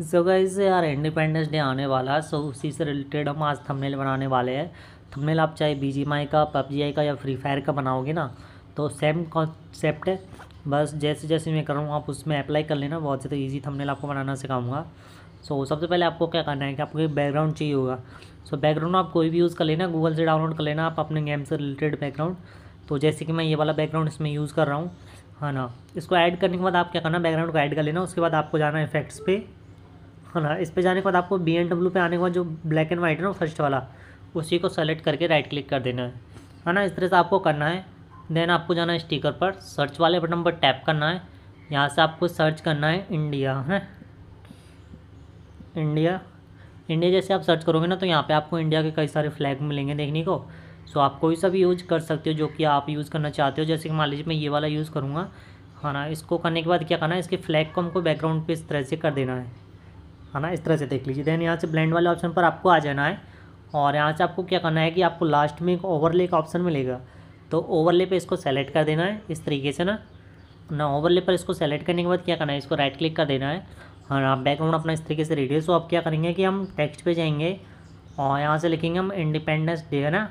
जो गाइज यार independence day आने वाला है सो उसी से रिलेटेड हम आज थंबनेल बनाने वाले हैं थंबनेल आप चाहे बी जी एम आई का पबजी आई का या फ्री फायर का बनाओगे ना तो सेम कॉन्सेप्ट है बस जैसे जैसे मैं कर रहा हूँ आप उसमें अप्लाई कर लेना बहुत ज़्यादा ईजी थंबनेल आपको बनाना सिखाऊंगा सो सबसे पहले आपको क्या करना है कि आपको बैकग्राउंड चाहिए होगा सो बैकग्राउंड आप कोई भी यूज़ कर लेना गूगल से डाउनलोड कर लेना आप अपने गेम से रिलेटेड बैकग्राउंड तो जैसे कि मैं ये वाला बैकग्राउंड इसमें यूज़ कर रहा हूँ है ना इसको ऐड करने के बाद आप क्या करना बैकग्राउंड को ऐड कर लेना उसके बाद आपको जाना है इफेक्ट्स पे है ना इस पे जाने के बाद आपको बी एन पे आने के बाद जो ब्लैक एंड वाइट है ना फर्स्ट वाला उसी को सेलेक्ट करके राइट क्लिक कर देना है है ना इस तरह से आपको करना है देन आपको जाना है स्टीकर पर सर्च वाले बटन पर टैप करना है यहाँ से आपको सर्च करना है इंडिया है इंडिया इंडिया जैसे आप सर्च करोगे ना तो यहाँ पे आपको इंडिया के कई सारे फ्लैग मिलेंगे देखने को सो आप कोई सा भी यूज़ कर सकते हो जो कि आप यूज़ करना चाहते हो जैसे कि मान लीजिए मैं ये वाला यूज़ करूँगा है ना इसको करने के बाद क्या करना है इसके फ्लैग को हमको बैकग्राउंड पर इस तरह से कर देना है है ना इस तरह से देख लीजिए देन यहाँ से ब्लेंड वाले ऑप्शन पर आपको आ जाना है और यहाँ से आपको क्या करना है कि आपको लास्ट में एक ओवरले का ऑप्शन मिलेगा तो ओवरले पे इसको सेलेक्ट कर देना है इस तरीके से ना ना ओवरले पर इसको सेलेक्ट करने के बाद क्या करना है इसको राइट क्लिक कर देना है और आप बैकग्राउंड अपना इस तरीके से रेडियो सो आप क्या करेंगे कि हम टेक्स्ट पे जाएंगे और यहाँ से लिखेंगे हम इंडिपेंडेंस डे है ना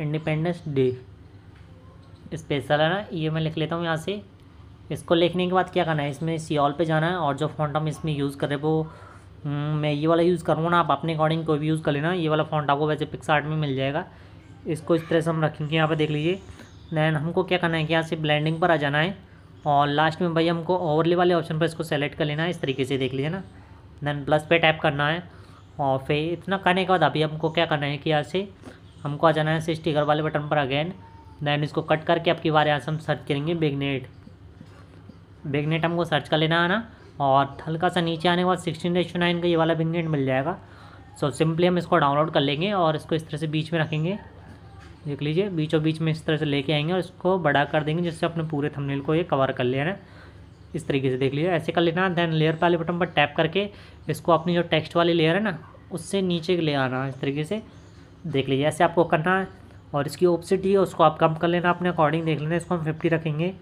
इंडिपेंडेंस डे स्पेशल है ना ये मैं लिख लेता हूँ यहाँ से इसको लिखने के बाद क्या करना है इसमें सी ऑल पर जाना है और जो फॉन्ट हम इसमें यूज़ कर रहे वो हम्म, मैं ये वाला यूज़ करूँगा ना आप अपने अकॉर्डिंग कोई भी यूज़ कर लेना ये वाला फॉन्ट आपको वैसे पिक्स आर्ट में मिल जाएगा इसको इस तरह से हम रखेंगे यहाँ पर देख लीजिए दैन हमको क्या करना है कि यहाँ से ब्लैंडिंग पर आ जाना है और लास्ट में भाई हमको ओवरले वाले ऑप्शन पर इसको सेलेक्ट कर लेना है इस तरीके से देख लीजिए ना दैन प्लस पे टैप करना है और फिर इतना करने के बाद अभी हमको क्या करना है कि यहाँ से हमको आ जाना है स्टिकर वाले बटन पर अगेन दैन इसको कट करके आपकी बार यहाँ से हम सर्च करेंगे बिगनेट बिगनेट हमको सर्च कर लेना है ना और हल्का सा नीचे आने के बाद सिक्सटीन एच नाइन का ये वाला बिगनेट मिल जाएगा सो so, सिंपली हम इसको डाउनलोड कर लेंगे और इसको इस तरह से बीच में रखेंगे देख लीजिए बीचों बीच में इस तरह से लेके आएंगे और इसको बड़ा कर देंगे जिससे अपने पूरे थंबनेल को ये कवर कर लेना इस तरीके से देख लीजिए ऐसे कर लेना देन लेयर वाले बटन पर टैप करके इसको अपनी जो टेक्स्ट वाली लेयर है ना उससे नीचे ले आना इस तरीके से देख लीजिए ऐसे आपको करना है और इसकी ओपसिटी है उसको आप कम कर लेना अपने अकॉर्डिंग देख लेना इसको हम फिफ्टी रखेंगे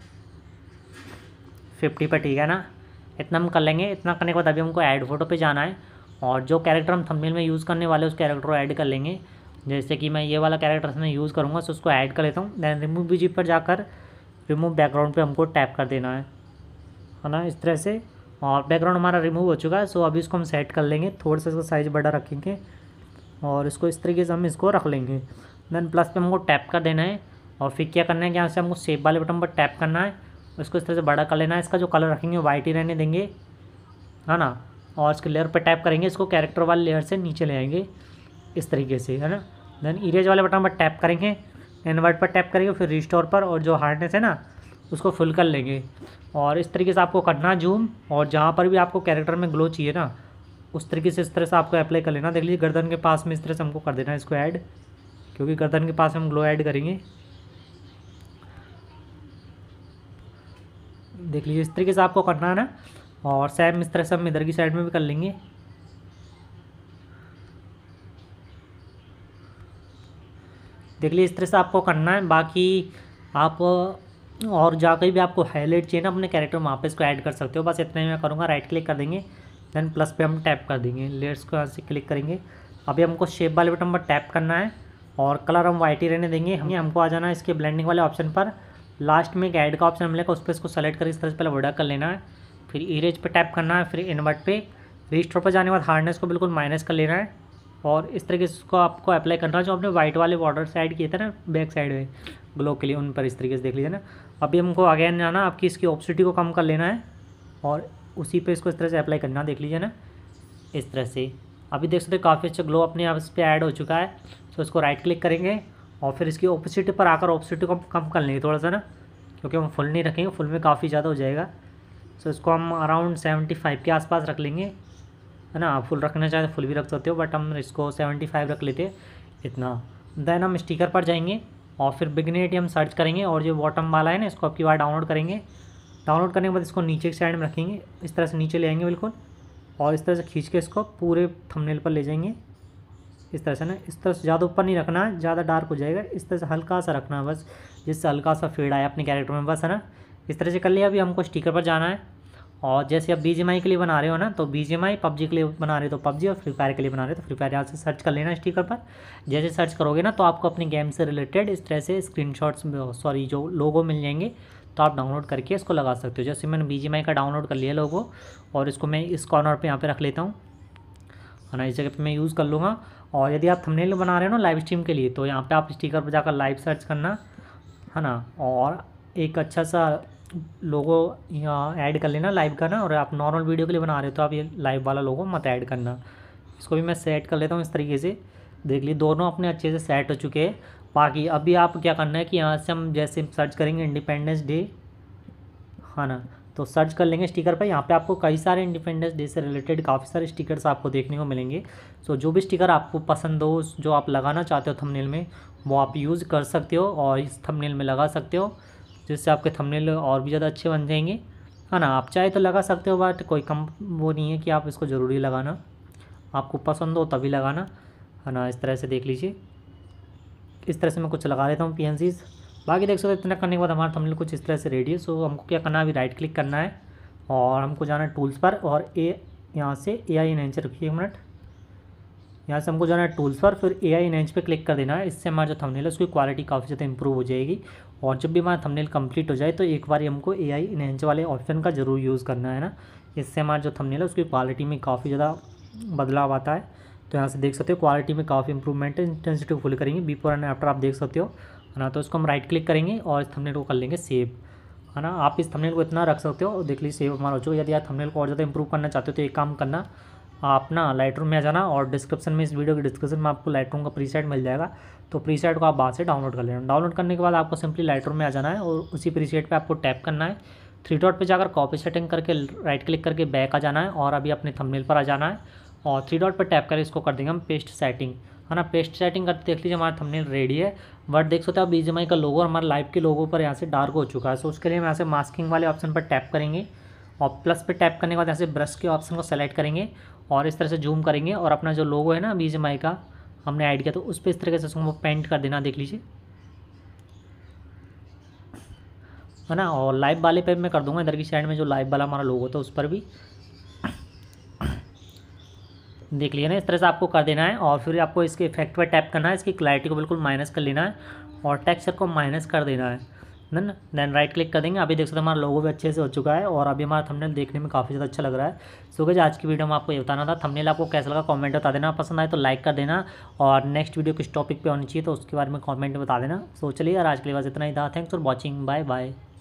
फिफ्टी पर ठीक है ना इतना हम कर लेंगे इतना करने के बाद अभी हमको ऐड फोटो पे जाना है और जो कैरेक्टर हम थंबनेल में यूज़ करने वाले उस कैरेक्टर को ऐड कर लेंगे जैसे कि मैं ये वाला कैरेक्टर इसमें यूज़ करूँगा तो उसको ऐड कर लेता हूँ दैन रिमूव बीजी पर जाकर रिमूव बैकग्राउंड पर हमको टैप कर देना है है ना इस तरह से और बैकग्राउंड हमारा रिमूव हो चुका है सो अभी इसको हम सेट कर लेंगे थोड़ा सा इसका साइज़ बड़ा रखेंगे और इसको इस तरीके से हम इसको रख लेंगे देन प्लस पे हमको टैप कर देना है और फिर क्या करना है कि यहाँ से हमको सेव वाले बटन पर टैप करना है इसको इस तरह से बड़ा कर लेना है इसका जो कलर रखेंगे वाइट ही रहने देंगे है ना और इसके लेयर पर टैप करेंगे इसको कैरेक्टर वाले लेयर से नीचे ले आएंगे इस तरीके से है ना देन इरेज वाले बटन पर टैप करेंगे इन्वर्ट पर टैप करेंगे फिर रिस्टोर पर और जो हार्डनेस है ना उसको फुल कर लेंगे और इस तरीके से आपको करना जूम और जहाँ पर भी आपको कैरेक्टर में ग्लो चाहिए ना उस तरीके से इस तरह से आपको अप्लाई कर लेना देख लीजिए गर्दन के पास में इस तरह से हमको कर देना है इसको ऐड क्योंकि गर्दन के पास हम ग्लो ऐड करेंगे देख लीजिए इस तरीके से आपको करना है ना और सेम इस तरह से हम इधर की साइड में भी कर लेंगे देख लीजिए इस तरह से आपको करना है बाकी आप और जाकर भी आपको हाईलाइट चाहिए ना अपने कैरेक्टर वहाँ पे इसको ऐड कर सकते हो बस इतना ही मैं करूँगा राइट क्लिक कर देंगे देन प्लस पे हम टैप कर देंगे लेट्स को यहाँ से क्लिक करेंगे अभी हमको शेप वाले बटन पर टैप करना है और कलर हम वाइट ही रहने देंगे हमें हमको आ जाना है इसके ब्लेंडिंग वाले ऑप्शन पर लास्ट में एक ऐड का ऑप्शन मिलेगा उस पर इसको सेलेक्ट कर इस तरह से पहले बड़ा कर लेना है फिर इरेज पे टैप करना है फिर इन्वर्ट पे रजिस्टर पर जाने के बाद हार्डनेस को बिल्कुल माइनस कर लेना है और इस तरीके से इसको आपको अप्लाई करना है जो आपने वाइट वाले बॉर्डर साइड किए थे ना बैक साइड में ग्लो के लिए उन पर इस तरीके से देख लीजिए ना अभी हमको अगेन जाना आपकी इसकी ऑप्सिटी को कम कर लेना है और उसी पर इसको इस तरह से अप्लाई करना देख लीजिए ना इस तरह से अभी देख सकते काफ़ी अच्छा ग्लो अपने आप इस पर ऐड हो चुका है तो इसको राइट क्लिक करेंगे और फिर इसकी ओपोसिटी पर आकर ऑपोसिट को हम कम कर लेंगे थोड़ा सा ना क्योंकि हम फुल नहीं रखेंगे फुल में काफ़ी ज़्यादा हो जाएगा सो इसको हम अराउंड सेवेंटी फाइव के आसपास रख लेंगे है ना आप फुल रखना चाहें तो फुल भी रख सकते हो बट हम इसको सेवेंटी फाइव रख लेते इतना देन हम स्टिकर पर जाएंगे और फिर बिगनेट हम सर्च करेंगे और जो बॉटम वाला है ना इसको आपकी बार डाउनलोड करेंगे डाउनलोड करने के बाद इसको नीचे की साइड में रखेंगे इस तरह से नीचे ले आएंगे बिल्कुल और इस तरह से खींच के इसको पूरे थंबनेल पर ले जाएंगे इस तरह से ना इस तरह से ज़्यादा ऊपर नहीं रखना है ज़्यादा डार्क हो जाएगा इस तरह से हल्का सा रखना है बस जिससे हल्का सा फेड आए अपने कैरेक्टर में बस है ना इस तरह से कर लिया अभी हमको स्टिकर पर जाना है और जैसे आप बी के लिए बना रहे हो ना तो बी जी पबजी के लिए बना रहे हो तो पबजी और फ्री फायर के लिए बना रहे हो तो फ्री फायर यहाँ से सर्च कर लेना स्टिकर पर जैसे सर्च करोगे ना तो आपको अपने गेम से रिलेटेड इस तरह से स्क्रीन सॉरी जो लोगो मिल जाएंगे तो आप डाउनलोड करके इसको लगा सकते हो जैसे मैंने बी का डाउनलोड कर लिया लोगों और इसको मैं इस कॉर्नर पर यहाँ पर रख लेता हूँ है ना इस जगह पर मैं यूज़ कर लूँगा और यदि आप थंबनेल बना रहे हो ना लाइव स्ट्रीम के लिए तो यहाँ पे आप स्टिकर पर जाकर लाइव सर्च करना है ना और एक अच्छा सा लोगो यहाँ ऐड कर लेना लाइव का ना और आप नॉर्मल वीडियो के लिए बना रहे हो तो आप ये लाइव वाला लोगो मत ऐड करना इसको भी मैं सेट कर लेता हूँ इस तरीके से देख ली दोनों अपने अच्छे से सेट हो चुके हैं बाकी अभी आप क्या करना है कि यहाँ से हम जैसे सर्च करेंगे इंडिपेंडेंस डे है ना तो सर्च कर लेंगे स्टिकर पर यहाँ पे आपको कई सारे इंडिपेंडेंस डे से रिलेटेड काफ़ी सारे स्टिकर्स आपको देखने को मिलेंगे सो जो भी स्टिकर आपको पसंद हो जो आप लगाना चाहते हो थंबनेल में वो आप यूज़ कर सकते हो और इस थंबनेल में लगा सकते हो जिससे आपके थंबनेल और भी ज़्यादा अच्छे बन जाएंगे है ना आप चाहे तो लगा सकते हो बट कोई कम वो नहीं है कि आप इसको ज़रूरी लगाना आपको पसंद हो तभी लगाना है ना इस तरह से देख लीजिए इस तरह से मैं कुछ लगा लेता हूँ पी बाकी देख सकते हो इतना करने के बाद हमारा थंबनेल कुछ इस तरह से रेडी है सो हमको क्या करना है अभी राइट क्लिक करना है और हमको जाना है टूल्स पर और ए यहाँ से ए आई इनहेंचर रखिए एक मिनट यहाँ से हमको जाना है टूल्स पर फिर ए आई इनहेंच पर क्लिक कर देना है इससे हमारा जो थंबनेल है उसकी क्वालिटी काफ़ी ज़्यादा इंप्रूव हो जाएगी और जब भी हमारा थंबनेल कंप्लीट हो जाए तो एक बार हमको ए आई इनहेंच वाले ऑप्शन का ज़रूर यूज़ करना है ना इससे हमारा जो थंबनेल है उसकी क्वालिटी में काफ़ी ज़्यादा बदलाव आता है तो यहाँ से देख सकते हो क्वालिटी में काफ़ी इंप्रूवमेंट है इंटेंसिटी फुल करेंगे बिफोर एंड आफ्टर आप देख सकते हो है ना तो इसको हम राइट क्लिक करेंगे और इस थंबनेल को कर लेंगे सेव है ना आप इस थंबनेल को इतना रख सकते हो और देख लीजिए सेव हमारा हो चुका यदि आप थंबनेल को और ज़्यादा इंप्रूव करना चाहते हो तो एक काम करना आप ना लाइट में आ जाना और डिस्क्रिप्शन में इस वीडियो के डिस्क्रिप्शन में आपको लाइट का प्री मिल जाएगा तो प्री को आप बाहर से डाउनलोड कर लेना डाउनलोड करने के बाद आपको सिंपली लाइट में आ जाना है और उसी प्री पर आपको टैप करना है थ्री डॉट पर जाकर कॉपी सेटिंग करके राइट क्लिक करके बैक आ जाना है और अभी अपने थंबनेल पर आ जाना है और थ्री डॉट पर टैप करके इसको कर देंगे हम पेस्ट सेटिंग है ना पेस्ट सेटिंग करते देख लीजिए हमारा थंबनेल रेडी है बट देख सकते हो आप बीजेमाई का लोगो और हमारे लाइव के लोगों पर यहाँ से डार्क हो चुका है सो उसके लिए हम यहाँ से मास्किंग वाले ऑप्शन पर टैप करेंगे और प्लस पर टैप करने के बाद यहाँ से ब्रश के ऑप्शन को सेलेक्ट करेंगे और इस तरह से जूम करेंगे और अपना जो लोगो है ना बीजेमाई का हमने ऐड किया तो उस पर इस तरीके से उसको पेंट कर देना देख लीजिए है ना और लाइव वाले पे मैं कर दूंगा इधर की साइड में जो लाइव वाला हमारा लोगो था उस पर भी देख लिया ना इस तरह से आपको कर देना है और फिर आपको इसके इफेक्ट पर टैप करना है इसकी क्लैरिटी को बिल्कुल माइनस कर लेना है और टेक्सचर को माइनस कर देना है देन देन राइट क्लिक कर देंगे अभी देख सकते हैं हमारा लोगो भी अच्छे से हो चुका है और अभी हमारा थंबनेल देखने में काफ़ी ज़्यादा अच्छा लग रहा है सो सोच आज की वीडियो में आपको ये बताना था थंबनेल आपको कैसा लगा कमेंट बता देना पसंद आए तो लाइक कर देना और नेक्स्ट वीडियो किस टॉपिक पे होनी चाहिए तो उसके बारे में कॉमेंट बता देना सो लिए चलिए यार आज के लिए बस इतना ही था thanks for watching bye bye